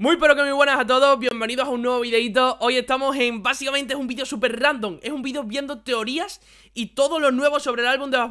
Muy pero que muy buenas a todos, bienvenidos a un nuevo videito Hoy estamos en, básicamente es un vídeo super random Es un vídeo viendo teorías y todo lo nuevo sobre el álbum de Bad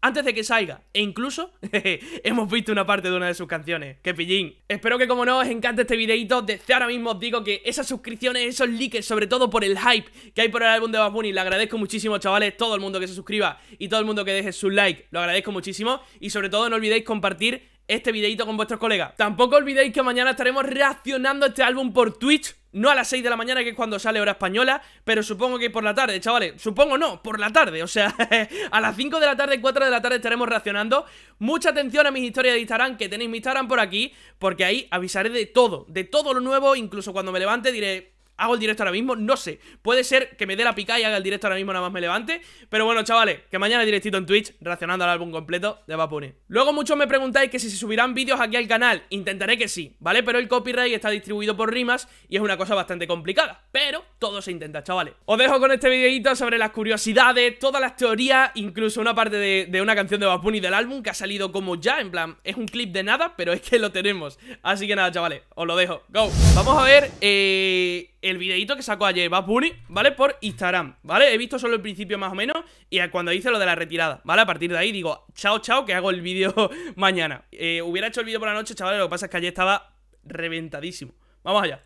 antes de que salga. E incluso hemos visto una parte de una de sus canciones. ¡Qué pillín! Espero que como no os encante este videito. Desde ahora mismo os digo que esas suscripciones, esos likes, sobre todo por el hype que hay por el álbum de Bad Bunny, le agradezco muchísimo, chavales. Todo el mundo que se suscriba y todo el mundo que deje su like, lo agradezco muchísimo. Y sobre todo no olvidéis compartir este videito con vuestros colegas. Tampoco olvidéis que mañana estaremos reaccionando a este álbum por Twitch. No a las 6 de la mañana, que es cuando sale hora española, pero supongo que por la tarde, chavales. Supongo no, por la tarde. O sea, a las 5 de la tarde, 4 de la tarde estaremos reaccionando. Mucha atención a mis historias de Instagram, que tenéis mi Instagram por aquí, porque ahí avisaré de todo, de todo lo nuevo. Incluso cuando me levante diré, ¿Hago el directo ahora mismo? No sé. Puede ser que me dé la pica y haga el directo ahora mismo, nada más me levante. Pero bueno, chavales, que mañana directito en Twitch reaccionando al álbum completo de Vapone. Luego muchos me preguntáis que si se subirán vídeos aquí al canal. Intentaré que sí, ¿vale? Pero el copyright está distribuido por rimas y es una cosa bastante complicada. Pero todo se intenta, chavales. Os dejo con este videito sobre las curiosidades, todas las teorías, incluso una parte de, una canción de Vapone del álbum que ha salido como ya, en plan, es un clip de nada, pero es que lo tenemos. Así que nada, chavales, os lo dejo. ¡Go! Vamos a ver, eh el videito que sacó ayer Bad Bunny, ¿vale? Por Instagram, ¿vale? He visto solo el principio más o menos y cuando hice lo de la retirada, ¿vale? A partir de ahí digo, chao, chao, que hago el vídeo mañana. Eh, hubiera hecho el vídeo por la noche, chavales, lo que pasa es que ayer estaba reventadísimo. Vamos allá.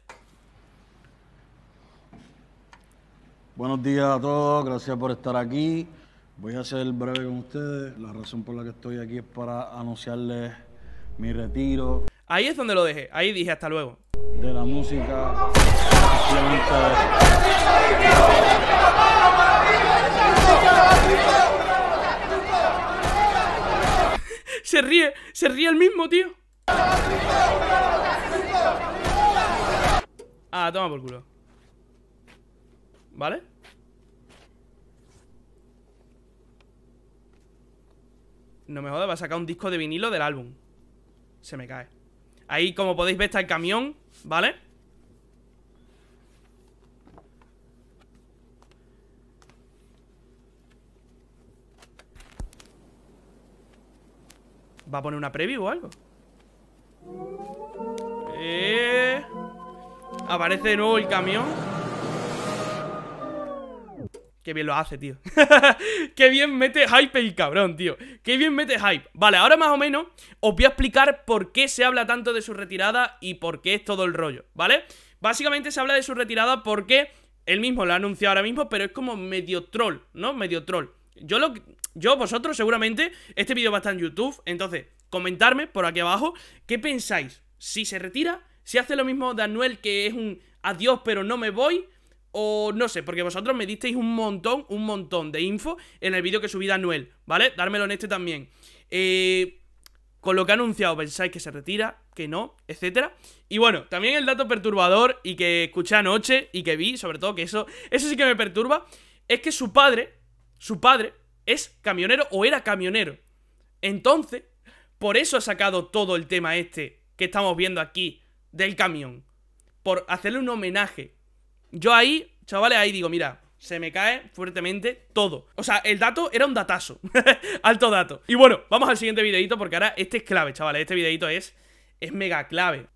Buenos días a todos, gracias por estar aquí. Voy a ser breve con ustedes. La razón por la que estoy aquí es para anunciarles mi retiro Ahí es donde lo dejé. Ahí dije hasta luego. De la música. se ríe, se ríe el mismo, tío. Ah, toma por culo. ¿Vale? No me jodas, va a sacar un disco de vinilo del álbum. Se me cae. Ahí, como podéis ver, está el camión, ¿vale? ¿Va a poner una preview o algo? Eh... Aparece de nuevo el camión Qué bien lo hace, tío. Qué bien mete hype el cabrón, tío. Qué bien mete hype. Vale, ahora más o menos os voy a explicar por qué se habla tanto de su retirada y por qué es todo el rollo, ¿vale? Básicamente se habla de su retirada porque él mismo lo ha anunciado ahora mismo, pero es como medio troll, ¿no? Medio troll. Yo lo yo vosotros seguramente este vídeo va a estar en YouTube, entonces comentarme por aquí abajo qué pensáis, si se retira, si hace lo mismo Daniel que es un adiós pero no me voy o no sé, porque vosotros me disteis un montón, un montón de info en el vídeo que subí de Anuel, ¿vale? Dármelo en este también. Eh, con lo que ha anunciado, pensáis que se retira, que no, etcétera. Y bueno, también el dato perturbador y que escuché anoche y que vi, sobre todo que eso, eso sí que me perturba, es que su padre, su padre, es camionero o era camionero. Entonces, por eso ha sacado todo el tema este que estamos viendo aquí del camión. Por hacerle un homenaje yo ahí, chavales, ahí digo, mira, se me cae fuertemente todo. O sea, el dato era un datazo. Alto dato. Y bueno, vamos al siguiente videito porque ahora este es clave, chavales. Este videito es, es mega clave.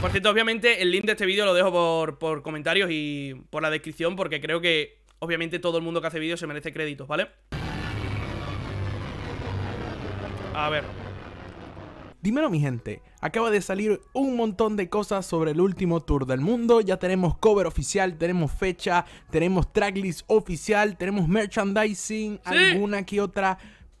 Por cierto, obviamente el link de este vídeo lo dejo por, por comentarios y por la descripción porque creo que obviamente todo el mundo que hace vídeos se merece créditos, ¿vale? A ver... Dímelo mi gente, acaba de salir un montón de cosas sobre el último tour del mundo, ya tenemos cover oficial, tenemos fecha, tenemos tracklist oficial, tenemos merchandising, alguna que otra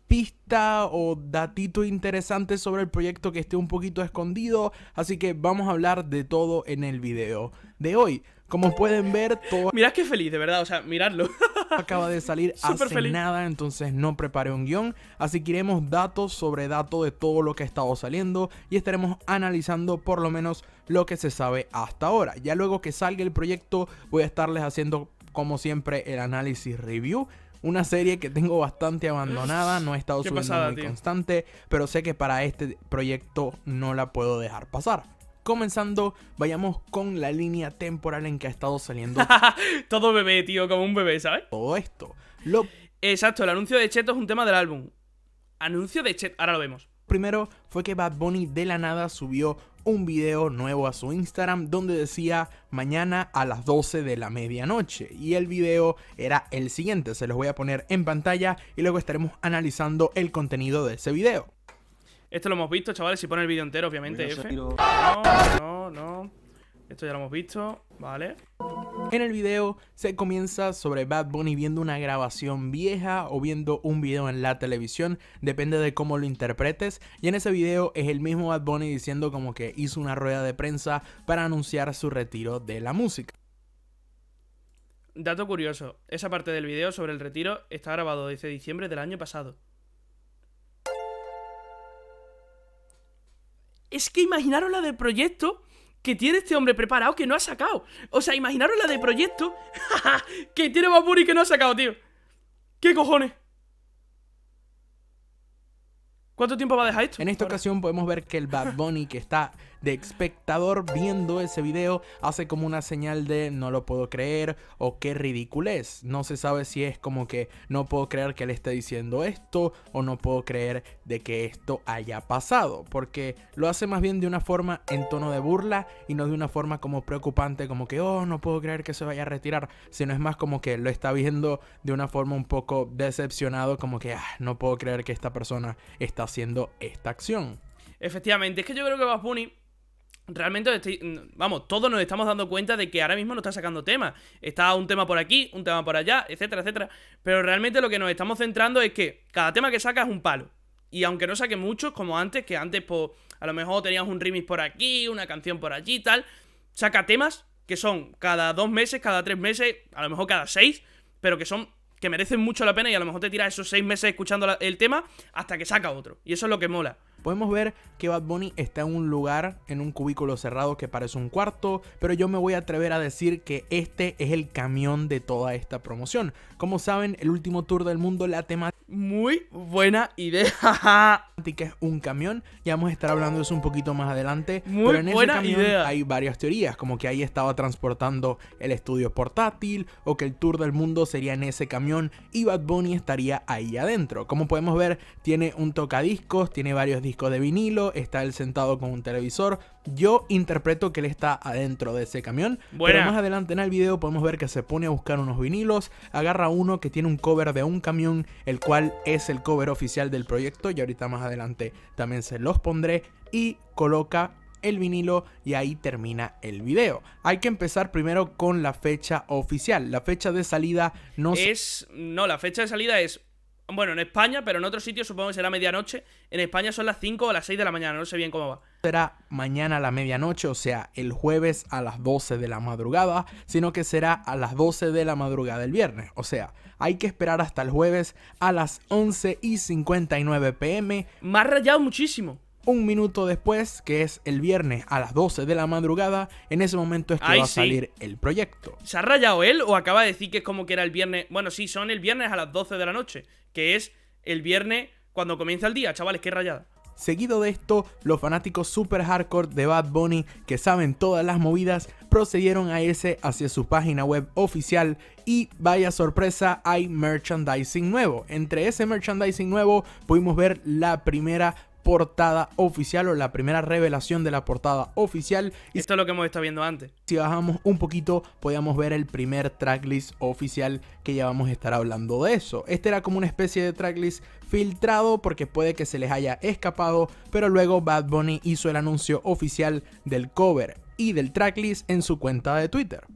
pista o datito interesante sobre el proyecto que esté un poquito escondido, así que vamos a hablar de todo en el video de hoy. Como pueden ver, todo... Mirad qué feliz, de verdad, o sea, miradlo. acaba de salir hace nada, entonces no preparé un guión. Así que iremos datos sobre datos de todo lo que ha estado saliendo y estaremos analizando por lo menos lo que se sabe hasta ahora. Ya luego que salga el proyecto voy a estarles haciendo como siempre el análisis review una serie que tengo bastante abandonada, no he estado subiendo muy constante, pero sé que para este proyecto no la puedo dejar pasar comenzando, vayamos con la línea temporal en que ha estado saliendo. Todo bebé, tío, como un bebé, ¿sabes? Todo esto. Exacto, el anuncio de Cheto es un tema del álbum. Anuncio de Cheto, ahora lo vemos. Primero fue que Bad Bunny de la nada subió un video nuevo a su Instagram donde decía mañana a las 12 de la medianoche. Y el video era el siguiente, se los voy a poner en pantalla y luego estaremos analizando el contenido de ese video. Esto lo hemos visto, chavales. Si pone el vídeo entero, obviamente, No, no, no. Esto ya lo hemos visto. Vale. En el video se comienza sobre Bad Bunny viendo una grabación vieja o viendo un video en la televisión, depende de cómo lo interpretes. Y en ese video es el mismo Bad Bunny diciendo como que hizo una rueda de prensa para anunciar su retiro de la música. Dato curioso, esa parte del video sobre el retiro está grabado desde diciembre del año pasado. es que imaginaros la del proyecto que tiene este hombre preparado que no ha sacado. O sea, imaginaros la de proyecto que tiene Bunny que no ha sacado, tío. ¿Qué cojones? ¿Cuánto tiempo va a dejar esto? En esta ocasión podemos ver que el Bad Bunny que está de espectador viendo ese video hace como una señal de no lo puedo creer o qué ridiculez. No se sabe si es como que no puedo creer que le esté diciendo esto o no puedo creer de que esto haya pasado, porque lo hace más bien de una forma en tono de burla y no de una forma como preocupante, como que oh, no puedo creer que se vaya a retirar, sino es más como que lo está viendo de una forma un poco decepcionado, como que ah, no puedo creer que esta persona está haciendo esta acción. Efectivamente, es que yo creo que Bad Realmente, vamos, todos nos estamos dando cuenta de que ahora mismo no está sacando temas. Está un tema por aquí, un tema por allá, etcétera, etcétera. Pero realmente lo que nos estamos centrando es que cada tema que saca es un palo. Y aunque no saque muchos, como antes, que antes, pues, a lo mejor teníamos un remix por aquí, una canción por allí y tal, saca temas que son cada dos meses, cada tres meses, a lo mejor cada seis, pero que son que merecen mucho la pena y a lo mejor te tiras esos seis meses escuchando el tema hasta que saca otro. Y eso es lo que mola podemos ver que Bad Bunny está en un lugar, en un cubículo cerrado que parece un cuarto, pero yo me voy a atrever a decir que este es el camión de toda esta promoción. Como saben, el último tour del mundo, la temática... Muy buena idea. es un camión, ya vamos a estar hablando de eso un poquito más adelante. Muy pero en ese camión hay varias teorías, como que ahí estaba transportando el estudio portátil, o que el tour del mundo sería en ese camión y Bad Bunny estaría ahí adentro. Como podemos ver, tiene un tocadiscos, tiene varios discos de vinilo, está él sentado con un televisor. Yo interpreto que él está adentro de ese camión. Bueno, Pero más adelante en el video podemos ver que se pone a buscar unos vinilos, agarra uno que tiene un cover de un camión, el cual es el cover oficial del proyecto. Y ahorita más adelante también se los pondré. Y coloca el vinilo y ahí termina el video. Hay que empezar primero con la fecha oficial. La fecha de salida no es. No, la fecha de salida es bueno, en España, pero en otro sitio supongo que será medianoche. En España son las 5 o las 6 de la mañana, no sé bien cómo va. Será mañana a la medianoche, o sea, el jueves a las 12 de la madrugada, sino que será a las 12 de la madrugada del viernes. O sea, hay que esperar hasta el jueves a las 11 y 59 pm. Me ha rayado muchísimo un minuto después, que es el viernes a las 12 de la madrugada, en ese momento es que va a salir el proyecto. ¿Se ha rayado él o acaba de decir que es como que era el viernes? Bueno, sí, son el viernes a las 12 de la noche, que es el viernes cuando comienza el día, chavales, qué rayada. Seguido de esto, los fanáticos super hardcore de Bad Bunny, que saben todas las movidas, procedieron a ese hacia su página web oficial y vaya sorpresa, hay merchandising nuevo. Entre ese merchandising nuevo pudimos ver la primera portada oficial o la primera revelación de la portada oficial. Y Esto es lo que hemos estado viendo antes. Si bajamos un poquito, podíamos ver el primer tracklist oficial que ya vamos a estar hablando de eso. Este era como una especie de tracklist filtrado porque puede que se les haya escapado, pero luego Bad Bunny hizo el anuncio oficial del cover y del tracklist en su cuenta de Twitter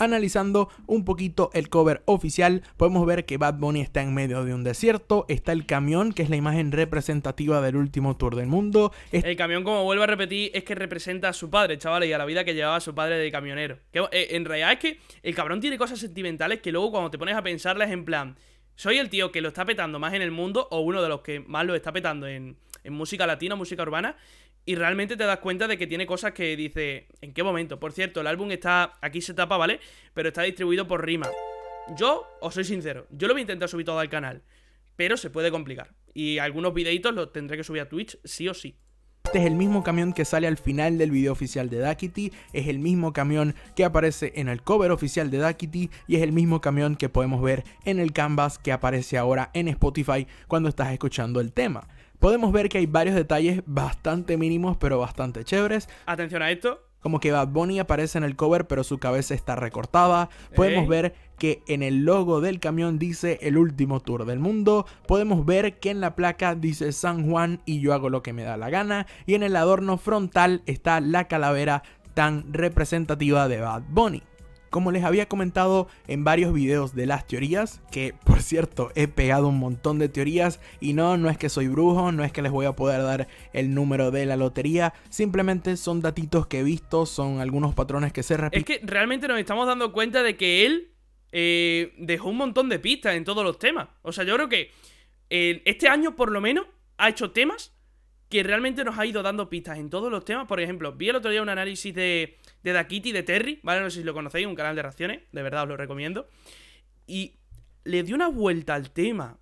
analizando un poquito el cover oficial, podemos ver que Bad Bunny está en medio de un desierto, está el camión, que es la imagen representativa del último tour del mundo. El camión, como vuelvo a repetir, es que representa a su padre, chavales, y a la vida que llevaba su padre de camionero. Que, eh, en realidad es que el cabrón tiene cosas sentimentales que luego cuando te pones a pensarlas en plan, soy el tío que lo está petando más en el mundo o uno de los que más lo está petando en, en música latina, música urbana, y realmente te das cuenta de que tiene cosas que dice, ¿en qué momento? Por cierto, el álbum está, aquí se tapa, ¿vale? Pero está distribuido por Rima. Yo, os soy sincero, yo lo voy a intentar subir todo al canal, pero se puede complicar. Y algunos videitos los tendré que subir a Twitch sí o sí. Este es el mismo camión que sale al final del video oficial de Duckity, es el mismo camión que aparece en el cover oficial de Duckity y es el mismo camión que podemos ver en el canvas que aparece ahora en Spotify cuando estás escuchando el tema podemos ver que hay varios detalles bastante mínimos pero bastante chéveres. Atención a esto. Como que Bad Bunny aparece en el cover pero su cabeza está recortada. Podemos ver que en el logo del camión dice el último tour del mundo. Podemos ver que en la placa dice San Juan y yo hago lo que me da la gana. Y en el adorno frontal está la calavera tan representativa de Bad Bunny. Como les había comentado en varios videos de las teorías, que por cierto he pegado un montón de teorías y no, no es que soy brujo, no es que les voy a poder dar el número de la lotería, simplemente son datitos que he visto, son algunos patrones que se repiten. Es que realmente nos estamos dando cuenta de que él eh, dejó un montón de pistas en todos los temas. O sea, yo creo que eh, este año por lo menos ha hecho temas que realmente nos ha ido dando pistas en todos los temas. Por ejemplo, vi el otro día un análisis de, de Dakiti, de Terry, ¿vale? No sé si lo conocéis, un canal de Raciones, de verdad os lo recomiendo. Y le dio una vuelta al tema,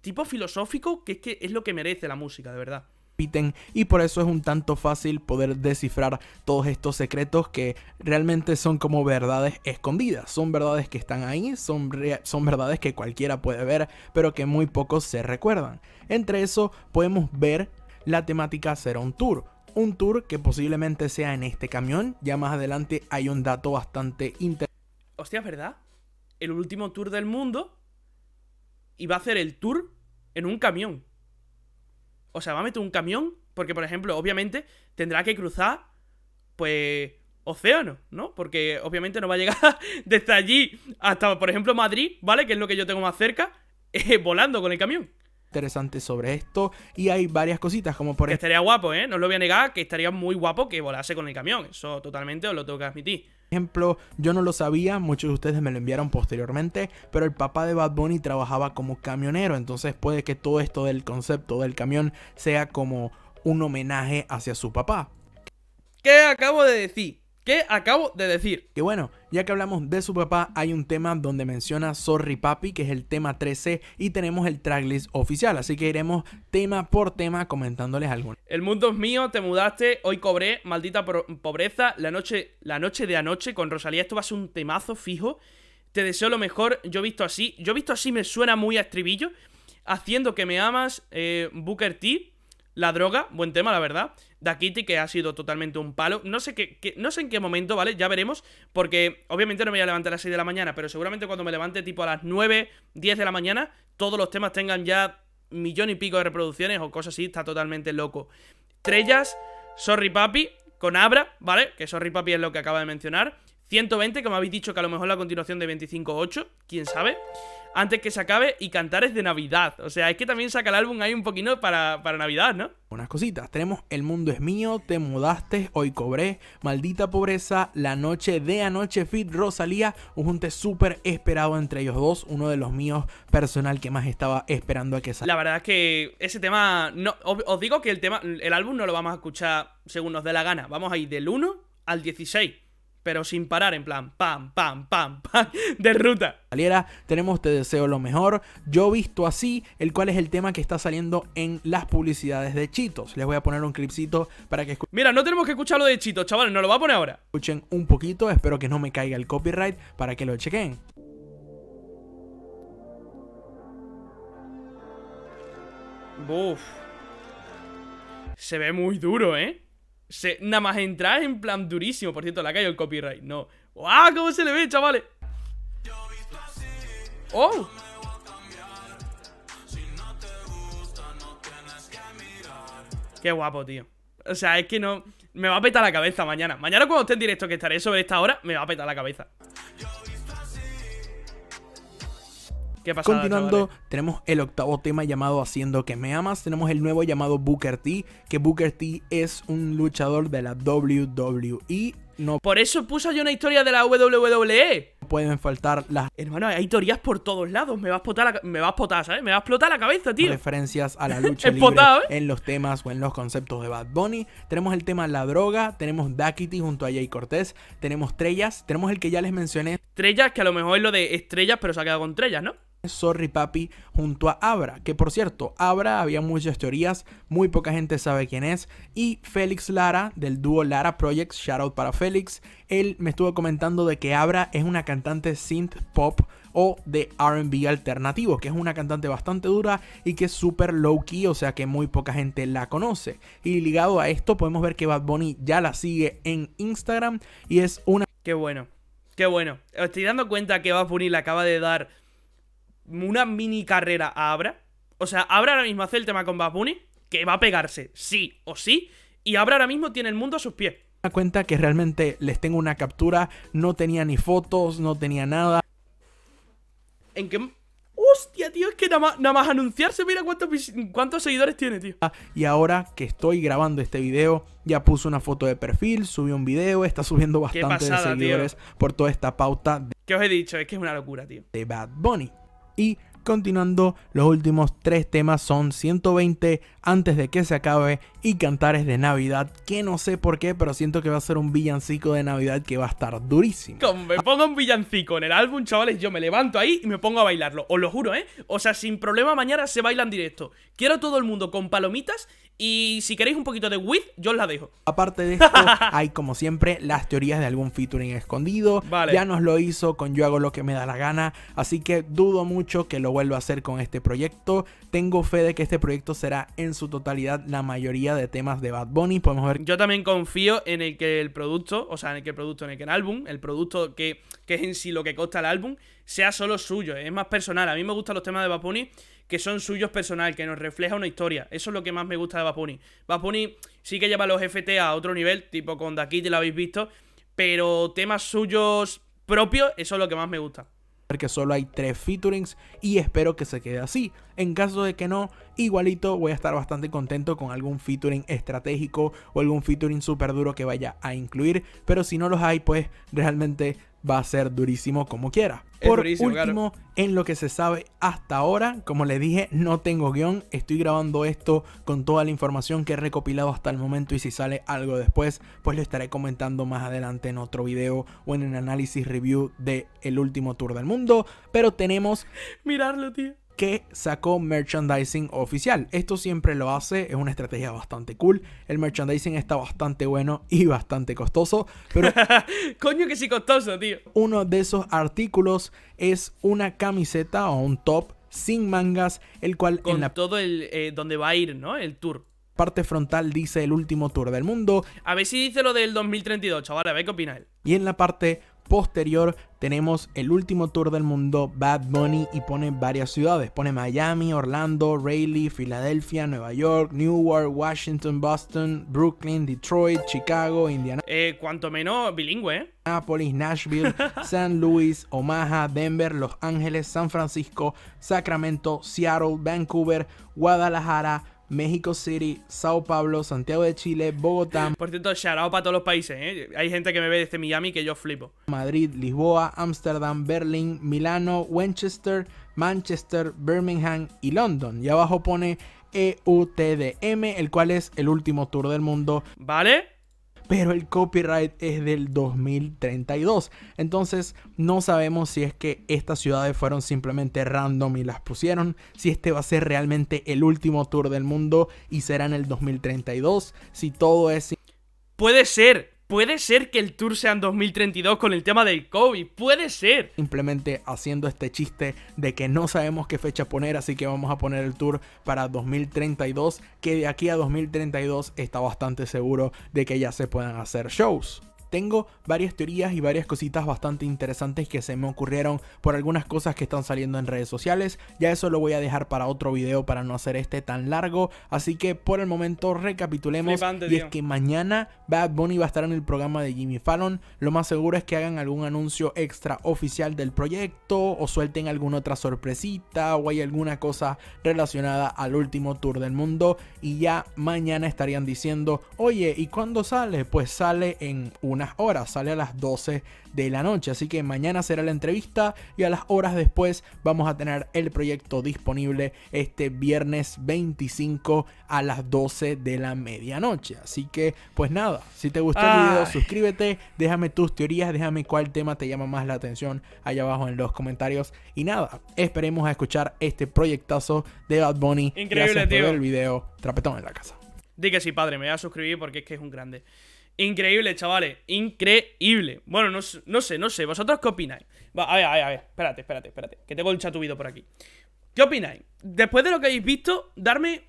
tipo filosófico, que es que es lo que merece la música, de verdad y por eso es un tanto fácil poder descifrar todos estos secretos que realmente son como verdades escondidas, son verdades que están ahí, son, son verdades que cualquiera puede ver, pero que muy pocos se recuerdan. Entre eso podemos ver la temática será un tour. Un tour que posiblemente sea en este camión. Ya más adelante hay un dato bastante interesante. Hostia, es verdad. El último tour del mundo. iba a hacer el tour en un camión. O sea, va a meter un camión. Porque, por ejemplo, obviamente tendrá que cruzar. Pues océano, ¿no? Porque obviamente no va a llegar desde allí hasta, por ejemplo, Madrid, ¿vale? Que es lo que yo tengo más cerca, eh, volando con el camión. Interesante sobre esto y hay varias cositas como por... Que estaría guapo, ¿eh? No lo voy a negar, que estaría muy guapo que volase con el camión. Eso totalmente os lo tengo que admitir ejemplo, yo no lo sabía, muchos de ustedes me lo enviaron posteriormente, pero el papá de Bad Bunny trabajaba como camionero, entonces puede que todo esto del concepto del camión sea como un homenaje hacia su papá. ¿Qué acabo de decir? Qué acabo de decir. Que bueno, ya que hablamos de su papá, hay un tema donde menciona Sorry Papi, que es el tema 13, y tenemos el tracklist oficial, así que iremos tema por tema comentándoles algo El mundo es mío, te mudaste, hoy cobré, maldita pobreza, la noche, la noche de anoche con Rosalía, esto va a ser un temazo fijo. Te deseo lo mejor, yo visto así, yo visto así me suena muy a estribillo. Haciendo que me amas, eh, Booker T. La droga, buen tema, la verdad. Kitty, que ha sido totalmente un palo. No sé, qué, no sé en qué momento, ¿vale? Ya veremos. Porque obviamente no me voy a levantar a las 6 de la mañana, pero seguramente cuando me levante tipo a las 9, 10 de la mañana, todos los temas tengan ya millón y pico de reproducciones o cosas así. Está totalmente loco. Trellas, Sorry Papi, con Abra, ¿vale? Que Sorry Papi es lo que acaba de mencionar. 120, que me habéis dicho que a lo mejor la continuación de 25.8, quién sabe antes que se acabe y cantar es de Navidad. O sea, es que también saca el álbum ahí un poquito para, Navidad, ¿no? Unas cositas. Tenemos El mundo es mío, Te mudaste, Hoy cobré, Maldita pobreza, La noche de anoche, Fit, Rosalía. Un junte súper esperado entre ellos dos. Uno de los míos personal que más estaba esperando a que salga. La verdad es que ese tema. No, os, digo que el tema, el álbum no lo vamos a escuchar según nos dé la gana. Vamos a ir del 1 al 16 pero sin parar, en plan, pam, pam, pam, pam, de ruta. Saliera, tenemos Te deseo lo mejor, Yo visto así, el cual es el tema que está saliendo en las publicidades de Chitos. Les voy a poner un clipcito para que escuchen. Mira, no tenemos que escuchar lo de Chitos, chavales, no lo va a poner ahora. Escuchen un poquito, espero que no me caiga el copyright para que lo chequen. Uf. Se ve muy duro, ¿eh? nada más entrar en plan durísimo. Por cierto, la caído el copyright. No. wow ¡Ah, ¿Cómo se le ve, chavales? ¡Oh! Qué guapo, tío. O sea, es que no... Me va a petar la cabeza mañana. Mañana cuando esté en directo que estaré sobre esta hora, me va a petar la cabeza. Qué Continuando, tenemos el octavo tema llamado Haciendo que me amas. Tenemos el nuevo llamado Booker T, que Booker T es un luchador de la WWE. No. Por eso puso yo una historia de la WWE. Pueden faltar las. Hermano, hay teorías por todos lados. Me va a explotar, la... me va a ¿sabes? Me va a explotar la cabeza, tío. Referencias a la lucha libre ¿eh? en los temas o en los conceptos de Bad Bunny. Tenemos el tema La Droga. Tenemos Duckity junto a Jay Cortés. Tenemos Trellas. Tenemos el que ya les mencioné. Trellas, que a lo mejor es lo de estrellas, pero se ha quedado con Trellas, ¿no? Sorry Papi junto a Abra, que por cierto, Abra había muchas teorías, muy poca gente sabe quién es, y Félix Lara del dúo Lara Projects, out para Félix, él me estuvo comentando de que Abra es una cantante synth pop o de RB alternativo, que es una cantante bastante dura y que es súper low key, o sea que muy poca gente la conoce. Y ligado a esto podemos ver que Bad Bunny ya la sigue en Instagram y es una... Qué bueno, qué bueno. Estoy dando cuenta que Bad Bunny le acaba de dar una mini carrera a Abra. O sea, Abra ahora mismo hace el tema con Bad Bunny, que va a pegarse sí o sí, y Abra ahora mismo tiene el mundo a sus pies. Me cuenta que realmente les tengo una captura, no tenía ni fotos, no tenía nada. ¿En qué Hostia, tío, es que nada más, anunciarse, mira cuántos, seguidores tiene, tío. Y ahora que estoy grabando este video, ya puso una foto de perfil, subió un video, está subiendo bastante de seguidores por toda esta pauta. De... ¿Qué os he dicho? Es que es una locura, tío. De Bad Bunny. Y continuando, los últimos tres temas son 120 antes de que se acabe y Cantares de Navidad, que no sé por qué, pero siento que va a ser un villancico de Navidad que va a estar durísimo. Como me ah. pongo un villancico en el álbum, chavales, yo me levanto ahí y me pongo a bailarlo, os lo juro, ¿eh? O sea, sin problema mañana se bailan directo. Quiero a todo el mundo con palomitas y si queréis un poquito de with yo os la dejo. Aparte de esto, hay como siempre las teorías de algún featuring escondido. Ya nos lo hizo con Yo hago lo que me da la gana. Así que dudo mucho que lo vuelva a hacer con este proyecto. Tengo fe de que este proyecto será en en su totalidad la mayoría de temas de Bad Bunny. Podemos ver. Yo también confío en el que el producto, o sea, en el que el producto, en el que el álbum, el producto que, es en sí lo que consta el álbum, sea solo suyo, es más personal. A mí me gustan los temas de Bad Bunny que son suyos personal, que nos refleja una historia. Eso es lo que más me gusta de Bad Bunny. Bad Bunny sí que lleva los FT a otro nivel, tipo con Da ya lo habéis visto, pero temas suyos propios, eso es lo que más me gusta ...porque solo hay tres featurings y espero que se quede así. En caso de que no, igualito voy a estar bastante contento con algún featuring estratégico o algún featuring súper duro que vaya a incluir. Pero si no los hay, pues realmente va a ser durísimo como quiera. Por último, en lo que se sabe hasta ahora, como les dije, no tengo guión. Estoy grabando esto con toda la información que he recopilado hasta el momento y si sale algo después, pues lo estaré comentando más adelante en otro video o en el análisis review de el último tour del mundo. Pero tenemos... Mirarlo, tío que sacó merchandising oficial. Esto siempre lo hace, es una estrategia bastante cool. El merchandising está bastante bueno y bastante costoso, pero coño que sí costoso, tío. Uno de esos artículos es una camiseta o un top sin mangas, el cual con en la... todo el eh, donde va a ir, ¿no? El tour parte frontal dice el último tour del mundo. A ver si dice lo del 2032, chavales. a ver qué opina él. Y en la parte posterior tenemos el último tour del mundo, Bad Bunny, y pone varias ciudades. Pone Miami, Orlando, Raleigh, Filadelfia, Nueva York, Newark, Washington, Boston, Brooklyn, Detroit, Chicago, Indiana. Eh, cuanto menos bilingüe, ¿eh? Nápoles, Nashville, San Luis, Omaha, Denver, Los Ángeles, San Francisco, Sacramento, Seattle, Vancouver, Guadalajara, México City, Sao Paulo, Santiago de Chile, Bogotá. Por cierto, charao para todos los países, ¿eh? Hay gente que me ve desde Miami que yo flipo. Madrid, Lisboa, Ámsterdam, Berlín, Milano, Winchester, Manchester, Birmingham y London. Y abajo pone EUTDM, el cual es el último tour del mundo. ¿Vale? pero el copyright es del 2032. Entonces no sabemos si es que estas ciudades fueron simplemente random y las pusieron, si este va a ser realmente el último tour del mundo y será en el 2032, si todo es... Puede ser, Puede ser que el tour sea en 2032 con el tema del COVID, puede ser. Simplemente haciendo este chiste de que no sabemos qué fecha poner, así que vamos a poner el tour para 2032, que de aquí a 2032 está bastante seguro de que ya se puedan hacer shows. Tengo varias teorías y varias cositas bastante interesantes que se me ocurrieron por algunas cosas que están saliendo en redes sociales. Ya eso lo voy a dejar para otro video para no hacer este tan largo. Así que por el momento recapitulemos. y es que mañana Bad Bunny va a estar en el programa de Jimmy Fallon. Lo más seguro es que hagan algún anuncio extra oficial del proyecto o suelten alguna otra sorpresita o hay alguna cosa relacionada al último tour del mundo. Y ya mañana estarían diciendo, oye, ¿y cuándo sale? Pues sale en una horas, sale a las 12 de la noche, así que mañana será la entrevista y a las horas después vamos a tener el proyecto disponible este viernes 25 a las 12 de la medianoche. Así que pues nada, si te gustó el video suscríbete, déjame tus teorías, déjame cuál tema te llama más la atención allá abajo en los comentarios y nada, esperemos a escuchar este proyectazo de Bad Bunny. Increíble, tío. el video. Trapetón en la casa. Di que sí, padre, me voy a suscribir porque es que es un grande. Increíble, chavales. Increíble. Bueno, no, sé, no sé. ¿Vosotros qué opináis? a ver, a ver, a ver. Espérate, espérate, espérate. Que tengo un chatubido por aquí. ¿Qué opináis? Después de lo que habéis visto, darme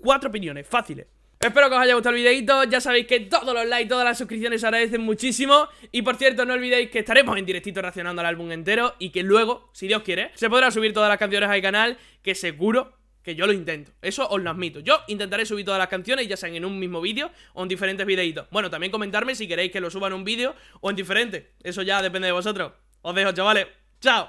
cuatro opiniones fáciles. Espero que os haya gustado el videito, ya sabéis que todos los likes, todas las suscripciones se agradecen muchísimo Y por cierto, no olvidéis que estaremos en directito reaccionando al álbum entero Y que luego, si Dios quiere, se podrá subir todas las canciones al canal Que seguro yo lo intento. Eso os lo admito. Yo intentaré subir todas las canciones, ya sean en un mismo vídeo o en diferentes videitos. Bueno, también comentarme si queréis que lo suba en un vídeo o en diferente Eso ya depende de vosotros. Os dejo, chavales. ¡Chao!